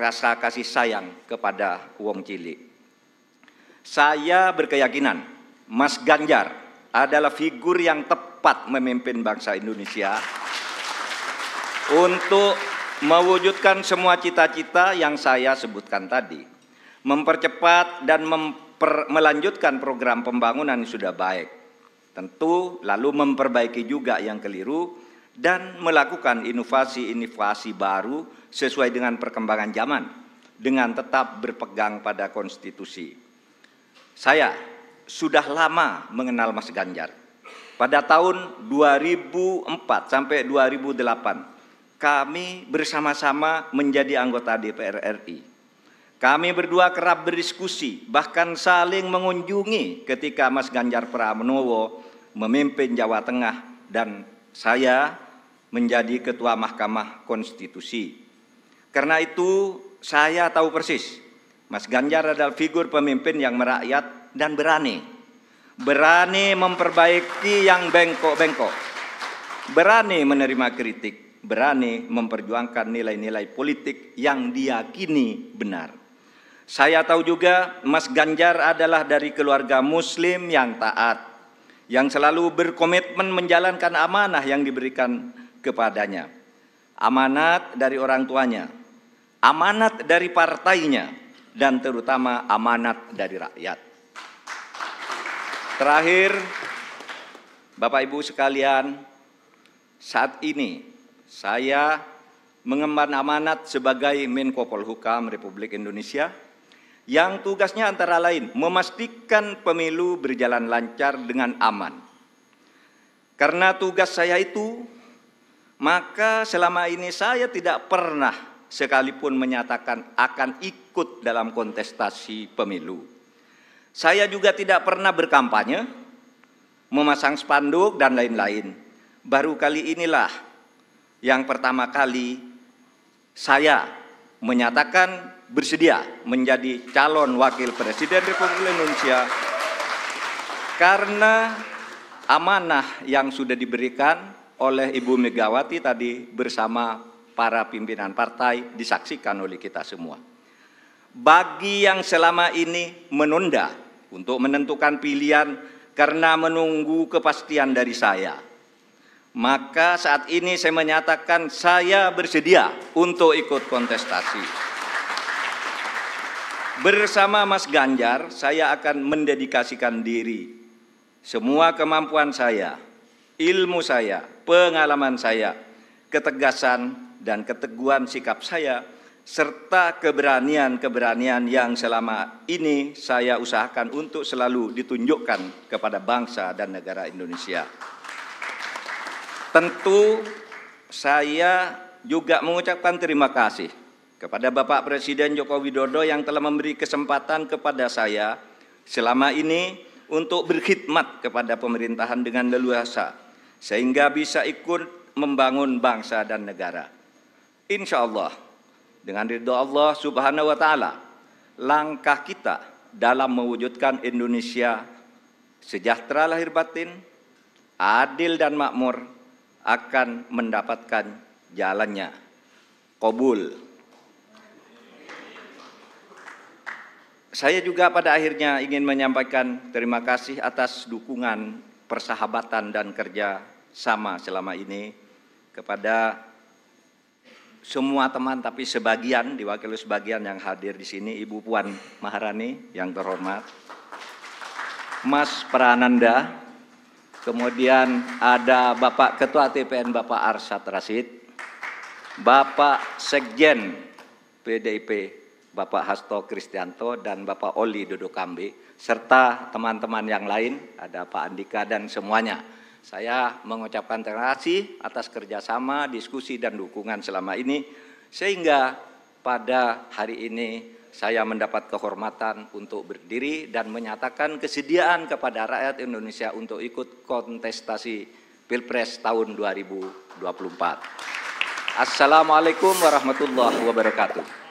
rasa kasih sayang kepada wong cili. Saya berkeyakinan Mas Ganjar adalah figur yang tepat memimpin bangsa Indonesia untuk mewujudkan semua cita-cita yang saya sebutkan tadi, mempercepat dan memper, melanjutkan program pembangunan yang sudah baik. Tentu lalu memperbaiki juga yang keliru dan melakukan inovasi-inovasi baru sesuai dengan perkembangan zaman dengan tetap berpegang pada konstitusi. Saya sudah lama mengenal Mas Ganjar. Pada tahun 2004 sampai 2008 kami bersama-sama menjadi anggota DPR RI. Kami berdua kerap berdiskusi, bahkan saling mengunjungi ketika Mas Ganjar Pranowo memimpin Jawa Tengah dan saya menjadi Ketua Mahkamah Konstitusi. Karena itu saya tahu persis, Mas Ganjar adalah figur pemimpin yang merakyat dan berani. Berani memperbaiki yang bengkok-bengkok. Berani menerima kritik, berani memperjuangkan nilai-nilai politik yang diyakini benar. Saya tahu juga Mas Ganjar adalah dari keluarga muslim yang taat, yang selalu berkomitmen menjalankan amanah yang diberikan kepadanya, amanat dari orang tuanya, amanat dari partainya, dan terutama amanat dari rakyat. Terakhir, Bapak Ibu sekalian, saat ini saya mengemban amanat sebagai Menko Polhukam Republik Indonesia yang tugasnya antara lain memastikan pemilu berjalan lancar dengan aman. Karena tugas saya itu maka selama ini saya tidak pernah sekalipun menyatakan akan ikut dalam kontestasi pemilu. Saya juga tidak pernah berkampanye, memasang spanduk dan lain-lain. Baru kali inilah yang pertama kali saya menyatakan bersedia menjadi calon wakil presiden Republik Indonesia karena amanah yang sudah diberikan oleh Ibu Megawati tadi bersama para pimpinan partai disaksikan oleh kita semua. Bagi yang selama ini menunda untuk menentukan pilihan karena menunggu kepastian dari saya, maka saat ini saya menyatakan saya bersedia untuk ikut kontestasi. Bersama Mas Ganjar, saya akan mendedikasikan diri, semua kemampuan saya, ilmu saya, pengalaman saya, ketegasan dan keteguhan sikap saya, serta keberanian-keberanian yang selama ini saya usahakan untuk selalu ditunjukkan kepada bangsa dan negara Indonesia. Tentu saya juga mengucapkan terima kasih kepada Bapak Presiden Joko Widodo yang telah memberi kesempatan kepada saya selama ini untuk berkhidmat kepada pemerintahan dengan leluasa sehingga bisa ikut membangun bangsa dan negara. Insya Allah, dengan ridho Allah Subhanahu wa Ta'ala, langkah kita dalam mewujudkan Indonesia sejahtera lahir batin, adil dan makmur akan mendapatkan jalannya. Kobul. Saya juga pada akhirnya ingin menyampaikan terima kasih atas dukungan persahabatan dan kerja sama selama ini kepada semua teman tapi sebagian diwakili sebagian yang hadir di sini Ibu Puan Maharani yang terhormat Mas Prananda kemudian ada Bapak Ketua TPN Bapak Arsat Rasid Bapak Sekjen PDIP Bapak Hasto Kristianto dan Bapak Oli Dodokambe serta teman-teman yang lain, ada Pak Andika dan semuanya. Saya mengucapkan terima kasih atas kerjasama, diskusi, dan dukungan selama ini, sehingga pada hari ini saya mendapat kehormatan untuk berdiri dan menyatakan kesediaan kepada rakyat Indonesia untuk ikut kontestasi Pilpres tahun 2024. Assalamualaikum warahmatullahi wabarakatuh.